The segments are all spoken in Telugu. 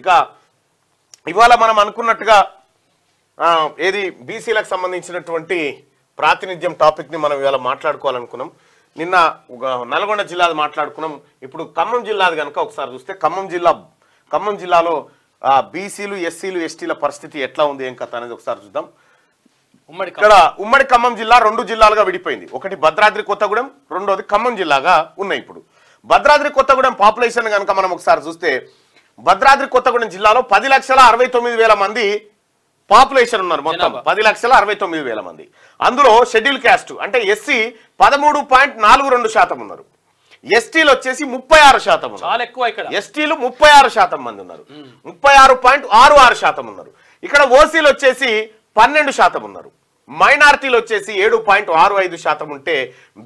ఇక ఇవాళ మనం అనుకున్నట్టుగా ఏది బీసీలకు సంబంధించినటువంటి ప్రాతినిధ్యం టాపిక్ని మనం ఇవాళ మాట్లాడుకోవాలనుకున్నాం నిన్న నల్గొండ జిల్లాది మాట్లాడుకున్నాం ఇప్పుడు ఖమ్మం జిల్లాది కనుక ఒకసారి చూస్తే ఖమ్మం జిల్లా ఖమ్మం జిల్లాలో బీసీలు ఎస్సీలు ఎస్టీల పరిస్థితి ఎట్లా ఉంది ఏం కథ అనేది ఒకసారి చూద్దాం ఉమ్మడి ఇక్కడ ఉమ్మడి ఖమ్మం జిల్లా రెండు జిల్లాలుగా విడిపోయింది ఒకటి భద్రాద్రి కొత్తగూడెం రెండోది ఖమ్మం జిల్లాగా ఉన్నాయి ఇప్పుడు భద్రాద్రి కొత్తగూడెం పాపులేషన్ కనుక మనం ఒకసారి చూస్తే భద్రాద్రి కొత్తగూడెం జిల్లాలో పది లక్షల అరవై తొమ్మిది వేల మంది పాపులేషన్ ఉన్నారు మొత్తం పది లక్షల అరవై తొమ్మిది వేల మంది అందులో షెడ్యూల్ క్యాస్ట్ అంటే ఎస్సీ పదమూడు పాయింట్ నాలుగు రెండు శాతం ఉన్నారు ఎస్టీలు వచ్చేసి ముప్పై ఆరు శాతం చాలా ఎక్కువ ఇక్కడ ఎస్టీలు ముప్పై ఆరు శాతం మంది ఉన్నారు ముప్పై ఆరు పాయింట్ ఆరు ఆరు శాతం ఉన్నారు ఇక్కడ ఓసీలు వచ్చేసి పన్నెండు శాతం ఉన్నారు మైనార్టీలు వచ్చేసి ఏడు పాయింట్ ఆరు ఐదు శాతం ఉంటే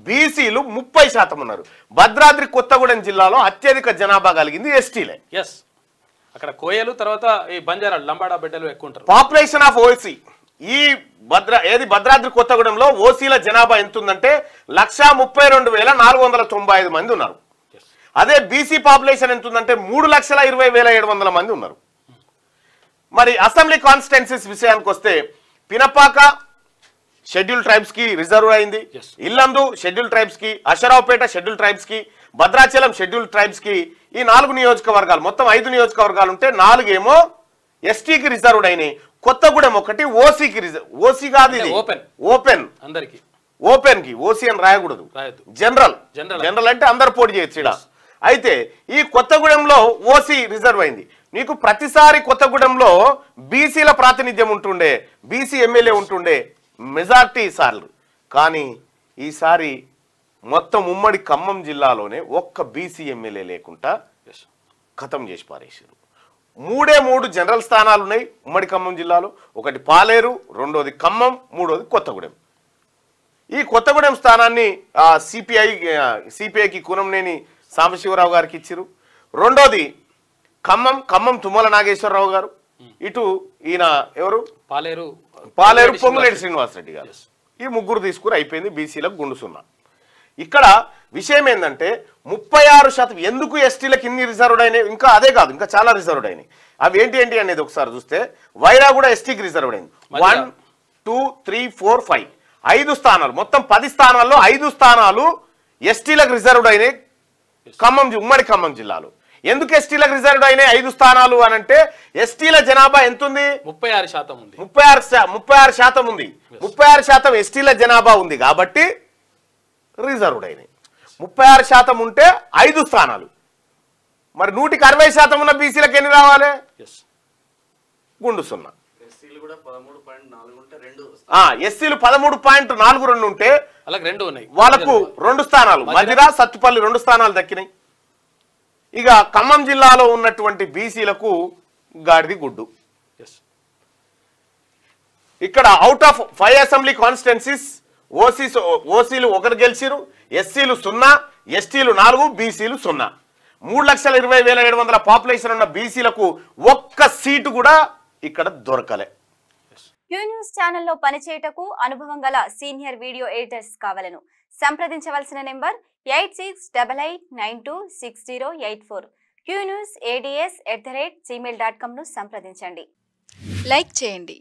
బీసీలు ముప్పై శాతం ఉన్నారు భద్రాద్రి కొత్తగూడెం జిల్లాలో అత్యధిక జనాభా కలిగింది ఎస్టీలే ఎస్ అక్కడ కోయలు తర్వాత ఈ బంజారాలు లంబాడా బిడ్డలు ఎక్కువ ఉంటారు పాపులేషన్ ఆఫ్ ఓసీ ఈ భద్ర ఏది భద్రాద్రి కొత్తగూడెంలో ఓసీల జనాభా ఎంత ఉందంటే లక్షా ముప్పై రెండు వేల నాలుగు వందల తొంభై ఐదు మంది ఉన్నారు అదే బీసీ పాపులేషన్ ఎంత ఉందంటే మూడు లక్షల ఇరవై వేల ఏడు వందల మంది ఉన్నారు hmm. మరి అసెంబ్లీ కాన్స్టిట్యున్సీస్ విషయానికి వస్తే పినపాక షెడ్యూల్ ట్రైబ్స్ కి రిజర్వ్ అయింది ఇల్లందు షెడ్యూల్ ట్రైబ్స్ కి అషరావుపేట షెడ్యూల్ ట్రైబ్స్ కి భద్రాచలం షెడ్యూల్ ట్రైబ్స్ కి ఈ నాలుగు నియోజకవర్గాలు మొత్తం ఐదు నియోజకవర్గాలు ఉంటే నాలుగేమో ఎస్టీకి రిజర్వ్డ్ అయినాయి కొత్తగూడెం ఒకటి ఓసీకి రిజర్వ్ ఓసీ కాదు ఇది ఓపెన్ ఓపెన్ అందరికి ఓపెన్ కి ఓసీ అని రాయకూడదు జనరల్ జనరల్ అంటే అందరు పోటీ చేయొచ్చు ఇక్కడ అయితే ఈ కొత్తగూడెంలో ఓసీ రిజర్వ్ అయింది నీకు ప్రతిసారి కొత్తగూడెంలో బీసీల ప్రాతినిధ్యం ఉంటుండే బీసీ ఎమ్మెల్యే ఉంటుండే మెజార్టీ సార్లు కానీ ఈసారి మొత్తం ఉమ్మడి ఖమ్మం జిల్లాలోనే ఒక్క బీసీ ఎమ్మెల్యే లేకుండా ఖతం చేసి పారేశారు మూడే మూడు జనరల్ స్థానాలు ఉన్నాయి ఉమ్మడి ఖమ్మం జిల్లాలో ఒకటి పాలేరు రెండోది ఖమ్మం మూడోది కొత్తగూడెం ఈ కొత్తగూడెం స్థానాన్ని సిపిఐ సిపిఐకి కూనంనేని సాంబశివరావు గారికి ఇచ్చారు రెండోది ఖమ్మం ఖమ్మం తుమ్మల నాగేశ్వరరావు గారు hmm. ఇటు ఈయన ఎవరు పాలేరు పాలేరు పొంగులేటి శ్రీనివాస్ రెడ్డి గారు ఈ ముగ్గురు తీసుకుని అయిపోయింది బీసీలకు గుండు సున్నా ఇక్కడ విషయం ఏంటంటే ముప్పై ఆరు శాతం ఎందుకు ఎస్టీలకు ఇన్ని రిజర్వ్డ్ అయినాయి ఇంకా అదే కాదు ఇంకా చాలా రిజర్వ్డ్ అయినాయి అవి ఏంటి ఏంటి అనేది ఒకసారి చూస్తే వైరా కూడా ఎస్టీకి రిజర్వ్డ్ అయింది one two three four five ఐదు స్థానాలు మొత్తం పది స్థానాల్లో ఐదు స్థానాలు ఎస్టీలకు రిజర్వ్డ్ అయినాయి ఖమ్మం ఉమ్మడి ఖమ్మం జిల్లాలో ఎందుకు ఎస్టీలకు రిజర్వ్డ్ అయినాయి ఐదు స్థానాలు అని అంటే ఎస్టీల జనాభా ఎంత ఉంది ముప్పై ఆరు శాతం ఉంది ముప్పై ఆరు ముప్పై ఆరు శాతం ఉంది ముప్పై ఆరు శాతం ఎస్టీల జనాభా ఉంది కాబట్టి రిజర్వ్డ్ అయినాయి ముప్పై ఆరు శాతం ఉంటే ఐదు స్థానాలు మరి నూటికి అరవై శాతం ఉన్న బీసీలకు ఎన్ని రావాలి గుండు సున్నా ఎస్సీలు పదమూడు పాయింట్ నాలుగు రెండు ఉంటే వాళ్ళకు రెండు స్థానాలు మధిర సత్తుపల్లి రెండు స్థానాలు దక్కినాయి ఇక ఖమ్మం జిల్లాలో ఉన్నటువంటి బీసీలకు గాడిది గుడ్డు ఇక్కడ out of five assembly constituencies OCs ఓసీలు ఒకరు గెలిచిరు ఎస్సీలు సున్నా ఎస్టీలు నాలుగు బీసీలు సున్నా మూడు లక్షల ఇరవై వేల ఏడు వందల పాపులేషన్ ఉన్న బీసీలకు ఒక్క సీటు కూడా ఇక్కడ దొరకలే యూ న్యూస్ ఛానల్లో పనిచేయటకు అనుభవం గల సీనియర్ వీడియో ఎడిటర్స్ కావాలను సంప్రదించవలసిన number eight six double eight nine two six zero eight four Q news ADS at the rate Gmail dot కామ్ను సంప్రదించండి లైక్ చేయండి